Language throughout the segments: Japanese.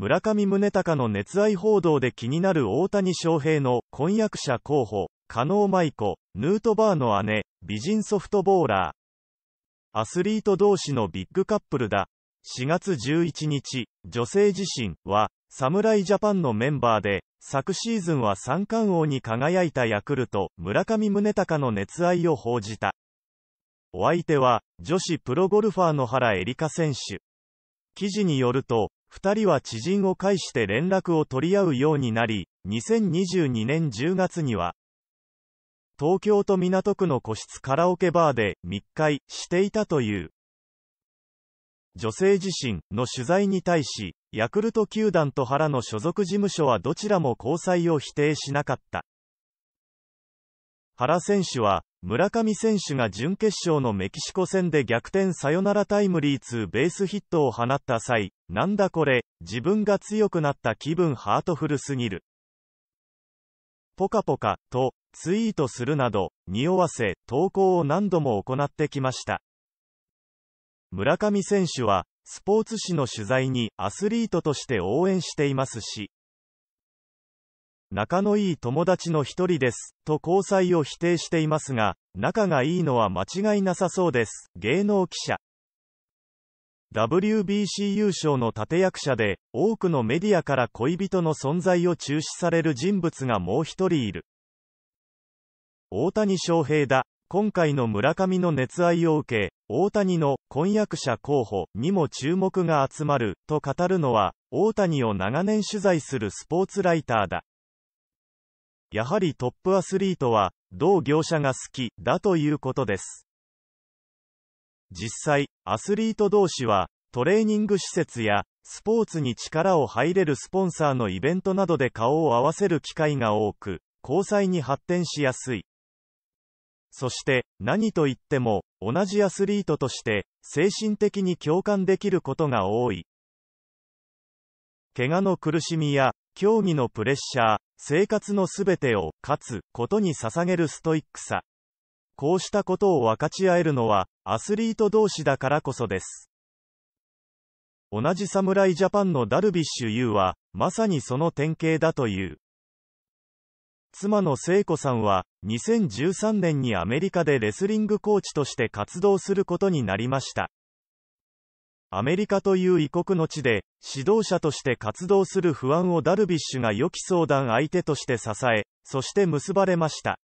村上宗隆の熱愛報道で気になる大谷翔平の婚約者候補、加納舞子、ヌートバーの姉、美人ソフトボーラー。アスリート同士のビッグカップルだ。4月11日、女性自身は、侍ジャパンのメンバーで、昨シーズンは三冠王に輝いたヤクルト、村上宗隆の熱愛を報じた。お相手は、女子プロゴルファーの原恵梨香選手。記事によると、二人は知人を介して連絡を取り合うようになり、2022年10月には、東京都港区の個室カラオケバーで密会していたという。女性自身の取材に対し、ヤクルト球団と原の所属事務所はどちらも交際を否定しなかった。原選手は、村上選手が準決勝のメキシコ戦で逆転サヨナラタイムリーツーベースヒットを放った際、なんだこれ、自分が強くなった気分ハートフルすぎる。ポカポカ、と、ツイートするなど、匂わせ、投稿を何度も行ってきました。村上選手は、スポーツ紙の取材にアスリートとして応援していますし、仲のいい友達の一人です、と交際を否定していますが、仲がいいのは間違いなさそうです。芸能記者。WBC 優勝の立役者で、多くのメディアから恋人の存在を中止される人物がもう一人いる。大谷翔平だ。今回の村上の熱愛を受け、大谷の婚約者候補にも注目が集まると語るのは、大谷を長年取材するスポーツライターだ。やはりトップアスリートは、同業者が好き、だということです。実際、アスリート同士は、トレーニング施設や、スポーツに力を入れるスポンサーのイベントなどで顔を合わせる機会が多く、交際に発展しやすい。そして、何といっても、同じアスリートとして、精神的に共感できることが多い。怪我の苦しみや、競技のプレッシャー、生活のすべてを、かつ、ことに捧げるストイックさ。こうしたことを分かち合えるのは、アスリート同士だからこそです。同じ侍ジャパンのダルビッシュ有は、まさにその典型だという。妻の聖子さんは、2013年にアメリカでレスリングコーチとして活動することになりました。アメリカという異国の地で、指導者として活動する不安をダルビッシュが良き相談相手として支え、そして結ばれました。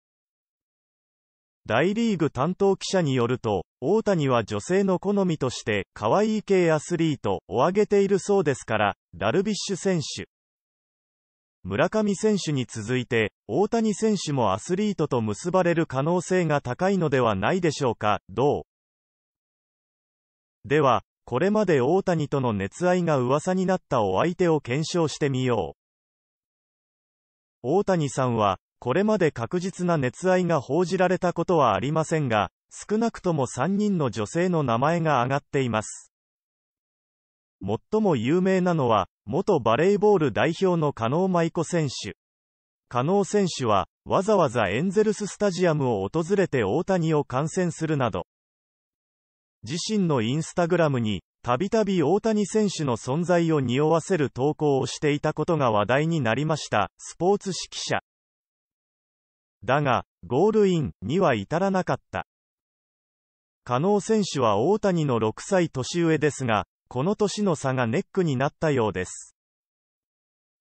大リーグ担当記者によると、大谷は女性の好みとして、可愛い系アスリートを挙げているそうですから、ダルビッシュ選手。村上選手に続いて、大谷選手もアスリートと結ばれる可能性が高いのではないでしょうか、どうでは、これまで大谷との熱愛が噂になったお相手を検証してみよう。大谷さんは、これまで確実な熱愛が報じられたことはありませんが、少なくとも3人の女性の名前が挙がっています。最も有名なのは、元バレーボール代表の加納舞子選手。加納選手は、わざわざエンゼルススタジアムを訪れて大谷を観戦するなど、自身のインスタグラムに、たびたび大谷選手の存在を匂わせる投稿をしていたことが話題になりました、スポーツ指揮者。だが、ゴールインには至らなかった。加納選手は大谷の6歳年上ですが、この年の差がネックになったようです。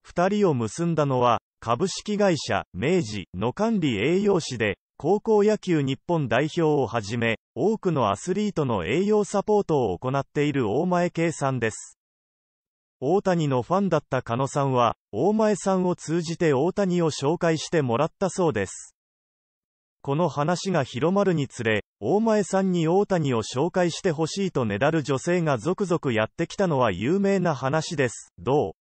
2人を結んだのは、株式会社、明治の管理栄養士で、高校野球日本代表をはじめ、多くのアスリートの栄養サポートを行っている大前圭さんです。大谷のファンだった狩野さんは、大前さんを通じて大谷を紹介してもらったそうです。この話が広まるにつれ、大前さんに大谷を紹介してほしいとねだる女性が続々やってきたのは有名な話です。どう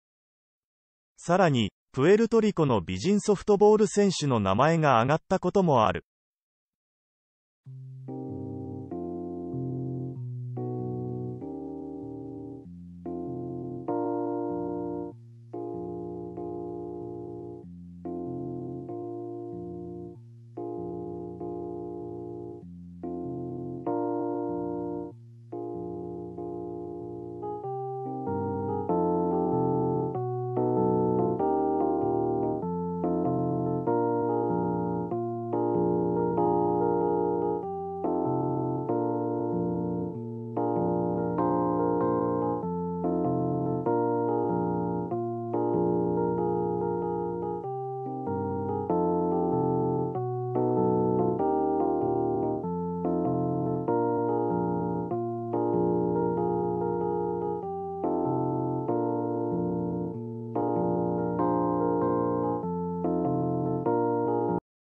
さらに、プエルトリコの美人ソフトボール選手の名前が挙がったこともある。